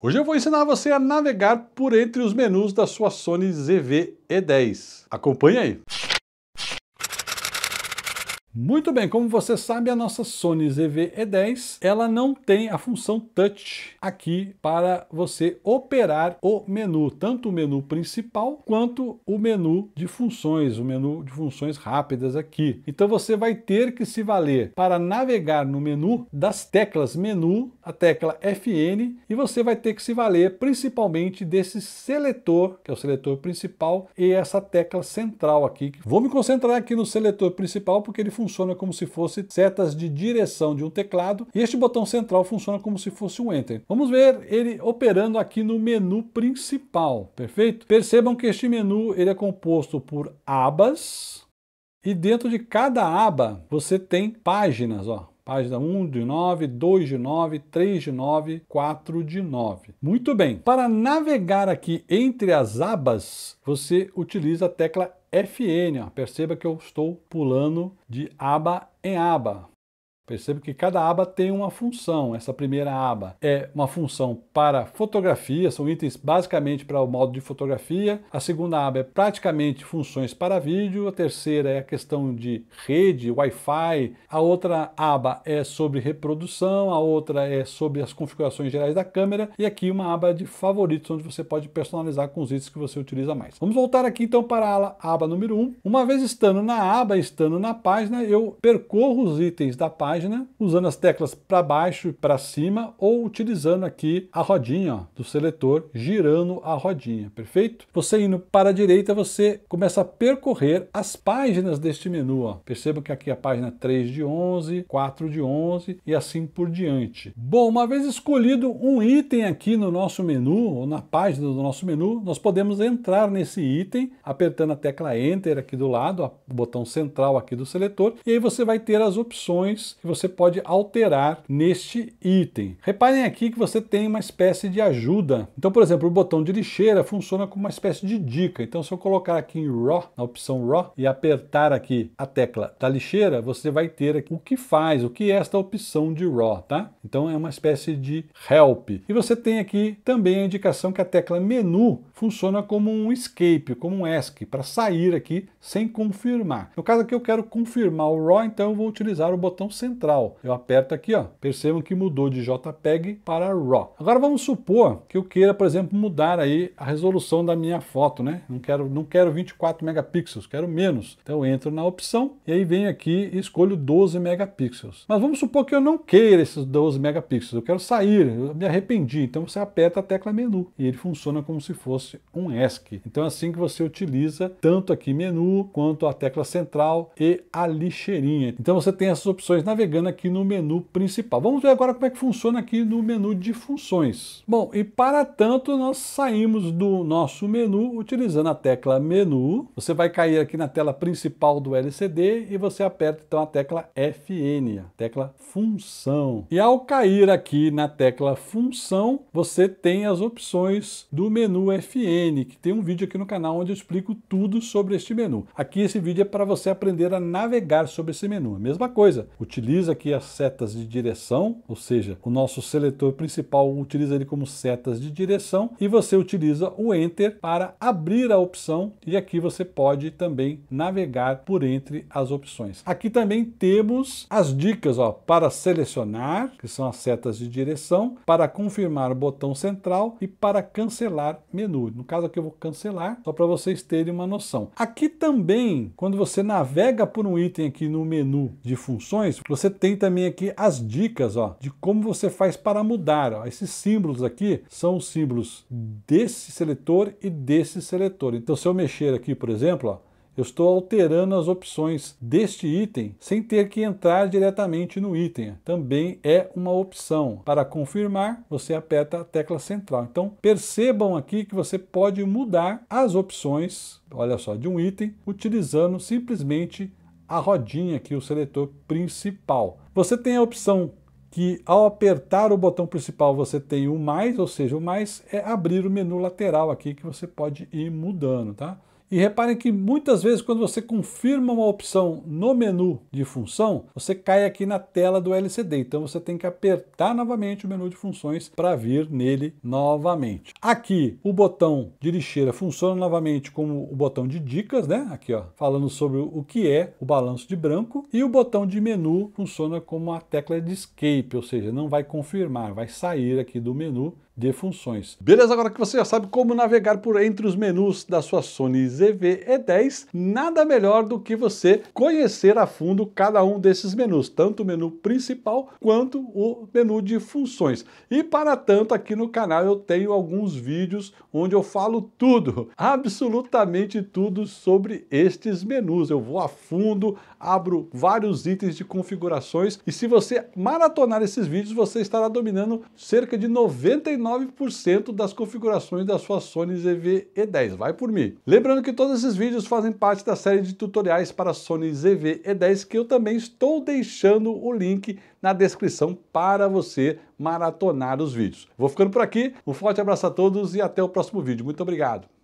Hoje eu vou ensinar você a navegar por entre os menus da sua Sony ZV-E10. Acompanhe aí! Muito bem, como você sabe, a nossa Sony ZV-E10, ela não tem a função touch aqui para você operar o menu, tanto o menu principal quanto o menu de funções, o menu de funções rápidas aqui. Então você vai ter que se valer para navegar no menu das teclas menu, a tecla FN, e você vai ter que se valer principalmente desse seletor, que é o seletor principal, e essa tecla central aqui. Vou me concentrar aqui no seletor principal porque ele funciona como se fosse setas de direção de um teclado e este botão central funciona como se fosse um Enter. Vamos ver ele operando aqui no menu principal, perfeito? Percebam que este menu ele é composto por abas e dentro de cada aba você tem páginas, ó. Página 1 de 9, 2 de 9, 3 de 9, 4 de 9. Muito bem. Para navegar aqui entre as abas, você utiliza a tecla FN. Ó. Perceba que eu estou pulando de aba em aba. Perceba que cada aba tem uma função. Essa primeira aba é uma função para fotografia, são itens basicamente para o modo de fotografia. A segunda aba é praticamente funções para vídeo. A terceira é a questão de rede, Wi-Fi. A outra aba é sobre reprodução. A outra é sobre as configurações gerais da câmera. E aqui uma aba de favoritos, onde você pode personalizar com os itens que você utiliza mais. Vamos voltar aqui então para a aba número 1. Um. Uma vez estando na aba, estando na página, eu percorro os itens da página página, usando as teclas para baixo e para cima ou utilizando aqui a rodinha ó, do seletor, girando a rodinha, perfeito? Você indo para a direita, você começa a percorrer as páginas deste menu. Ó. Perceba que aqui é a página 3 de 11, 4 de 11 e assim por diante. Bom, uma vez escolhido um item aqui no nosso menu, ou na página do nosso menu, nós podemos entrar nesse item apertando a tecla Enter aqui do lado, ó, o botão central aqui do seletor, e aí você vai ter as opções que você pode alterar neste item. Reparem aqui que você tem uma espécie de ajuda. Então, por exemplo, o botão de lixeira funciona como uma espécie de dica. Então, se eu colocar aqui em RAW, na opção RAW, e apertar aqui a tecla da lixeira, você vai ter aqui o que faz, o que é esta opção de RAW, tá? Então, é uma espécie de help. E você tem aqui também a indicação que a tecla menu funciona como um escape, como um ESC, para sair aqui sem confirmar. No caso aqui eu quero confirmar o RAW, então eu vou utilizar o botão central central. Eu aperto aqui, ó. Percebam que mudou de JPEG para RAW. Agora vamos supor que eu queira, por exemplo, mudar aí a resolução da minha foto, né? Não quero, não quero 24 megapixels, quero menos. Então eu entro na opção e aí venho aqui e escolho 12 megapixels. Mas vamos supor que eu não queira esses 12 megapixels, eu quero sair, eu me arrependi. Então você aperta a tecla menu e ele funciona como se fosse um ESC. Então é assim que você utiliza tanto aqui menu quanto a tecla central e a lixeirinha. Então você tem essas opções na navegando aqui no menu principal. Vamos ver agora como é que funciona aqui no menu de funções. Bom, e para tanto nós saímos do nosso menu utilizando a tecla menu. Você vai cair aqui na tela principal do LCD e você aperta então a tecla FN, a tecla função. E ao cair aqui na tecla função, você tem as opções do menu FN, que tem um vídeo aqui no canal onde eu explico tudo sobre este menu. Aqui esse vídeo é para você aprender a navegar sobre esse menu. É a mesma coisa, utiliza aqui as setas de direção, ou seja, o nosso seletor principal utiliza ele como setas de direção e você utiliza o Enter para abrir a opção e aqui você pode também navegar por entre as opções. Aqui também temos as dicas ó, para selecionar, que são as setas de direção, para confirmar o botão central e para cancelar menu. No caso aqui eu vou cancelar, só para vocês terem uma noção. Aqui também, quando você navega por um item aqui no menu de funções, você tem também aqui as dicas ó, de como você faz para mudar. Ó. Esses símbolos aqui são os símbolos desse seletor e desse seletor. Então, se eu mexer aqui, por exemplo, ó, eu estou alterando as opções deste item sem ter que entrar diretamente no item. Também é uma opção. Para confirmar, você aperta a tecla central. Então, percebam aqui que você pode mudar as opções, olha só, de um item utilizando simplesmente a rodinha aqui, o seletor principal. Você tem a opção que ao apertar o botão principal você tem o mais, ou seja, o mais é abrir o menu lateral aqui que você pode ir mudando, tá? E reparem que muitas vezes quando você confirma uma opção no menu de função, você cai aqui na tela do LCD. Então você tem que apertar novamente o menu de funções para vir nele novamente. Aqui o botão de lixeira funciona novamente como o botão de dicas, né? Aqui ó, falando sobre o que é o balanço de branco e o botão de menu funciona como a tecla de escape, ou seja, não vai confirmar, vai sair aqui do menu de funções. Beleza? Agora que você já sabe como navegar por entre os menus da sua Sony ZV-E10, nada melhor do que você conhecer a fundo cada um desses menus, tanto o menu principal quanto o menu de funções. E para tanto, aqui no canal eu tenho alguns vídeos onde eu falo tudo, absolutamente tudo sobre estes menus. Eu vou a fundo, abro vários itens de configurações e se você maratonar esses vídeos, você estará dominando cerca de 99 99% das configurações da sua Sony ZV-E10. Vai por mim. Lembrando que todos esses vídeos fazem parte da série de tutoriais para a Sony ZV-E10 que eu também estou deixando o link na descrição para você maratonar os vídeos. Vou ficando por aqui, um forte abraço a todos e até o próximo vídeo. Muito obrigado!